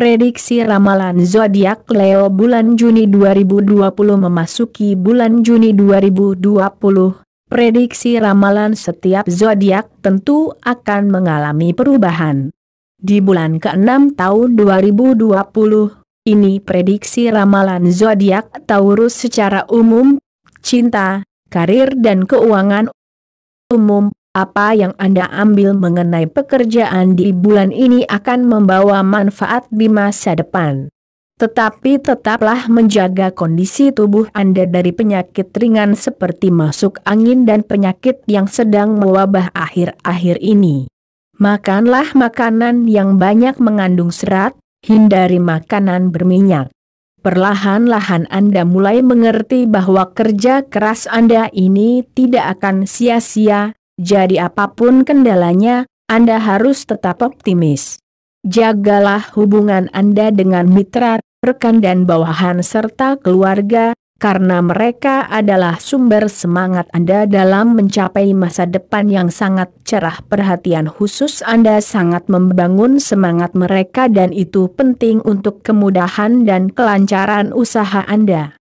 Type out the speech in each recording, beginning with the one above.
Prediksi ramalan zodiak Leo bulan Juni 2020 memasuki bulan Juni 2020. Prediksi ramalan setiap zodiak tentu akan mengalami perubahan. Di bulan ke-6 tahun 2020, ini prediksi ramalan zodiak Taurus secara umum, cinta, karir dan keuangan umum, apa yang Anda ambil mengenai pekerjaan di bulan ini akan membawa manfaat di masa depan. Tetapi tetaplah menjaga kondisi tubuh Anda dari penyakit ringan seperti masuk angin dan penyakit yang sedang mewabah akhir-akhir ini. Makanlah makanan yang banyak mengandung serat, hindari makanan berminyak. Perlahan-lahan Anda mulai mengerti bahwa kerja keras Anda ini tidak akan sia-sia, jadi apapun kendalanya, Anda harus tetap optimis. Jagalah hubungan Anda dengan mitra, rekan dan bawahan serta keluarga, karena mereka adalah sumber semangat Anda dalam mencapai masa depan yang sangat cerah. Perhatian khusus Anda sangat membangun semangat mereka dan itu penting untuk kemudahan dan kelancaran usaha Anda.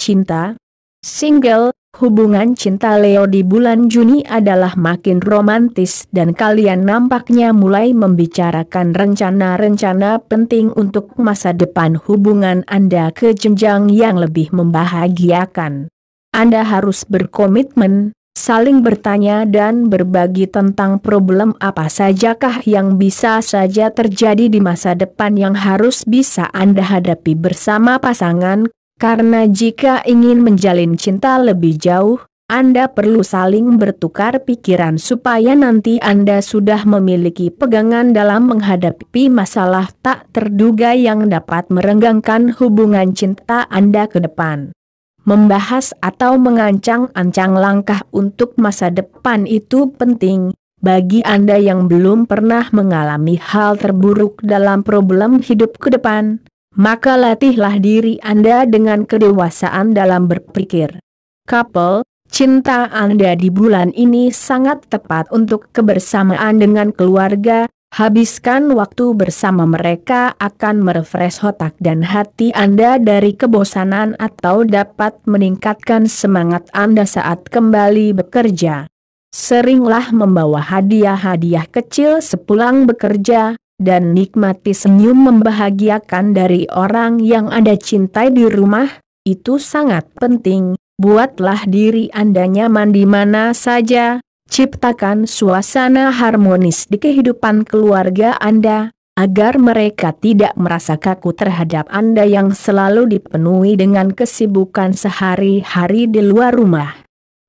Cinta, single, Hubungan cinta Leo di bulan Juni adalah makin romantis dan kalian nampaknya mulai membicarakan rencana-rencana penting untuk masa depan hubungan Anda ke jenjang yang lebih membahagiakan. Anda harus berkomitmen, saling bertanya dan berbagi tentang problem apa sajakah yang bisa saja terjadi di masa depan yang harus bisa Anda hadapi bersama pasangan karena jika ingin menjalin cinta lebih jauh, Anda perlu saling bertukar pikiran supaya nanti Anda sudah memiliki pegangan dalam menghadapi masalah tak terduga yang dapat merenggangkan hubungan cinta Anda ke depan. Membahas atau mengancang-ancang langkah untuk masa depan itu penting, bagi Anda yang belum pernah mengalami hal terburuk dalam problem hidup ke depan, maka latihlah diri Anda dengan kedewasaan dalam berpikir. Couple, cinta Anda di bulan ini sangat tepat untuk kebersamaan dengan keluarga, habiskan waktu bersama mereka akan merefresh otak dan hati Anda dari kebosanan atau dapat meningkatkan semangat Anda saat kembali bekerja. Seringlah membawa hadiah-hadiah kecil sepulang bekerja, dan nikmati senyum membahagiakan dari orang yang Anda cintai di rumah, itu sangat penting. Buatlah diri Anda nyaman di mana saja, ciptakan suasana harmonis di kehidupan keluarga Anda, agar mereka tidak merasa kaku terhadap Anda yang selalu dipenuhi dengan kesibukan sehari-hari di luar rumah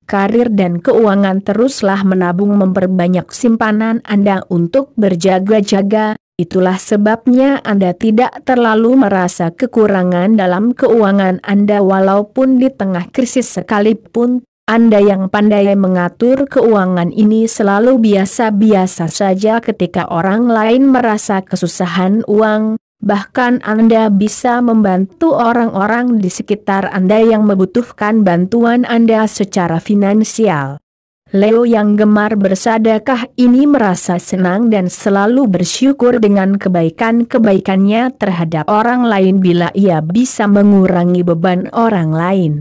karir dan keuangan teruslah menabung memperbanyak simpanan Anda untuk berjaga-jaga, itulah sebabnya Anda tidak terlalu merasa kekurangan dalam keuangan Anda walaupun di tengah krisis sekalipun, Anda yang pandai mengatur keuangan ini selalu biasa-biasa saja ketika orang lain merasa kesusahan uang, Bahkan Anda bisa membantu orang-orang di sekitar Anda yang membutuhkan bantuan Anda secara finansial. Leo yang gemar bersadakah ini merasa senang dan selalu bersyukur dengan kebaikan-kebaikannya terhadap orang lain bila ia bisa mengurangi beban orang lain.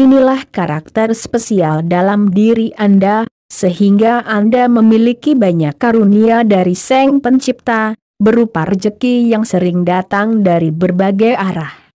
Inilah karakter spesial dalam diri Anda, sehingga Anda memiliki banyak karunia dari Sang Pencipta, berupa rejeki yang sering datang dari berbagai arah.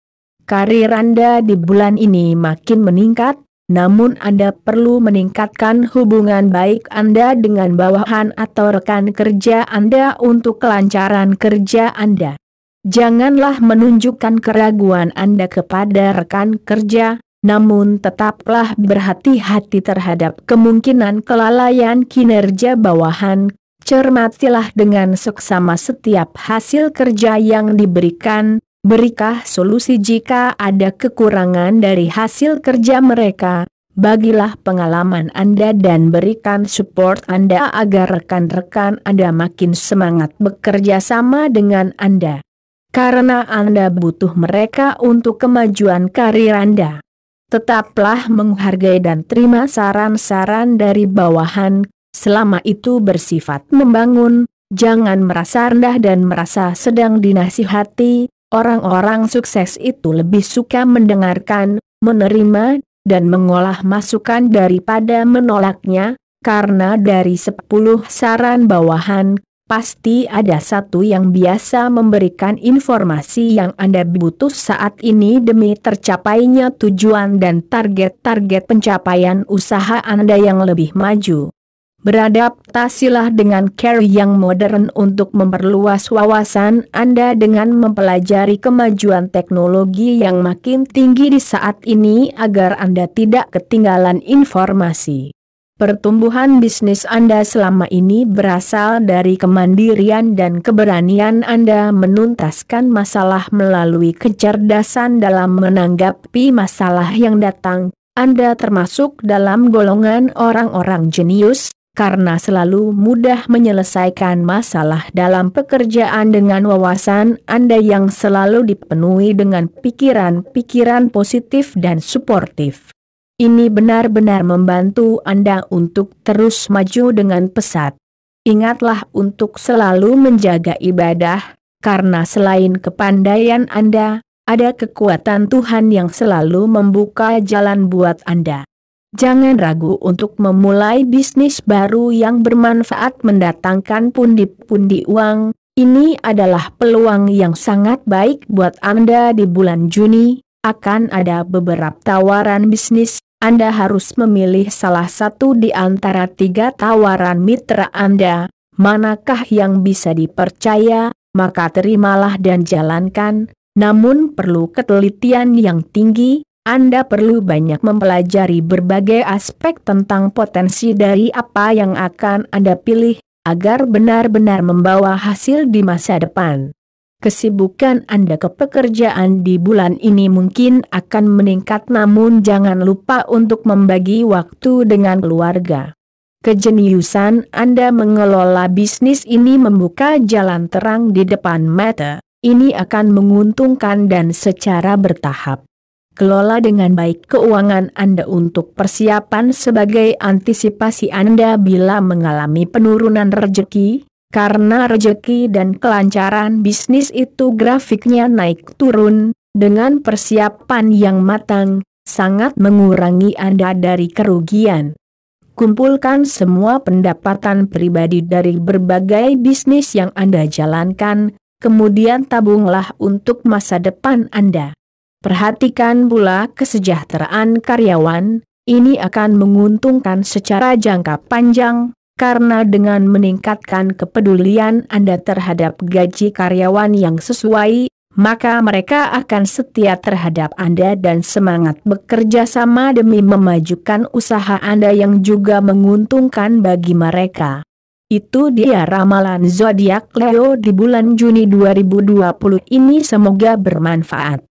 Karir Anda di bulan ini makin meningkat, namun Anda perlu meningkatkan hubungan baik Anda dengan bawahan atau rekan kerja Anda untuk kelancaran kerja Anda. Janganlah menunjukkan keraguan Anda kepada rekan kerja, namun tetaplah berhati-hati terhadap kemungkinan kelalaian kinerja bawahan Cermatilah dengan seksama setiap hasil kerja yang diberikan, berikah solusi jika ada kekurangan dari hasil kerja mereka, bagilah pengalaman Anda dan berikan support Anda agar rekan-rekan Anda makin semangat bekerja sama dengan Anda. Karena Anda butuh mereka untuk kemajuan karir Anda. Tetaplah menghargai dan terima saran-saran dari bawahan selama itu bersifat membangun, jangan merasa rendah dan merasa sedang dinasihati, orang-orang sukses itu lebih suka mendengarkan, menerima, dan mengolah masukan daripada menolaknya, karena dari sepuluh saran bawahan, pasti ada satu yang biasa memberikan informasi yang Anda butuh saat ini demi tercapainya tujuan dan target-target pencapaian usaha Anda yang lebih maju. Beradaptasilah dengan care yang modern untuk memperluas wawasan Anda dengan mempelajari kemajuan teknologi yang makin tinggi di saat ini agar Anda tidak ketinggalan informasi. Pertumbuhan bisnis Anda selama ini berasal dari kemandirian dan keberanian Anda menuntaskan masalah melalui kecerdasan dalam menanggapi masalah yang datang. Anda termasuk dalam golongan orang-orang jenius karena selalu mudah menyelesaikan masalah dalam pekerjaan dengan wawasan Anda yang selalu dipenuhi dengan pikiran-pikiran positif dan suportif. Ini benar-benar membantu Anda untuk terus maju dengan pesat. Ingatlah untuk selalu menjaga ibadah, karena selain kepandaian Anda, ada kekuatan Tuhan yang selalu membuka jalan buat Anda. Jangan ragu untuk memulai bisnis baru yang bermanfaat mendatangkan pundi-pundi uang. Ini adalah peluang yang sangat baik buat Anda di bulan Juni. Akan ada beberapa tawaran bisnis anda harus memilih salah satu di antara tiga tawaran mitra Anda, manakah yang bisa dipercaya, maka terimalah dan jalankan, namun perlu ketelitian yang tinggi, anda perlu banyak mempelajari berbagai aspek tentang potensi dari apa yang akan Anda pilih, agar benar-benar membawa hasil di masa depan. Kesibukan Anda ke pekerjaan di bulan ini mungkin akan meningkat namun jangan lupa untuk membagi waktu dengan keluarga. Kejeniusan Anda mengelola bisnis ini membuka jalan terang di depan mata, ini akan menguntungkan dan secara bertahap kelola dengan baik keuangan Anda untuk persiapan sebagai antisipasi Anda bila mengalami penurunan rejeki, karena rejeki dan kelancaran bisnis itu grafiknya naik turun, dengan persiapan yang matang, sangat mengurangi Anda dari kerugian. Kumpulkan semua pendapatan pribadi dari berbagai bisnis yang Anda jalankan, kemudian tabunglah untuk masa depan Anda. Perhatikan pula kesejahteraan karyawan, ini akan menguntungkan secara jangka panjang, karena dengan meningkatkan kepedulian Anda terhadap gaji karyawan yang sesuai, maka mereka akan setia terhadap Anda dan semangat bekerja sama demi memajukan usaha Anda yang juga menguntungkan bagi mereka. Itu dia ramalan zodiak Leo di bulan Juni 2020 ini semoga bermanfaat.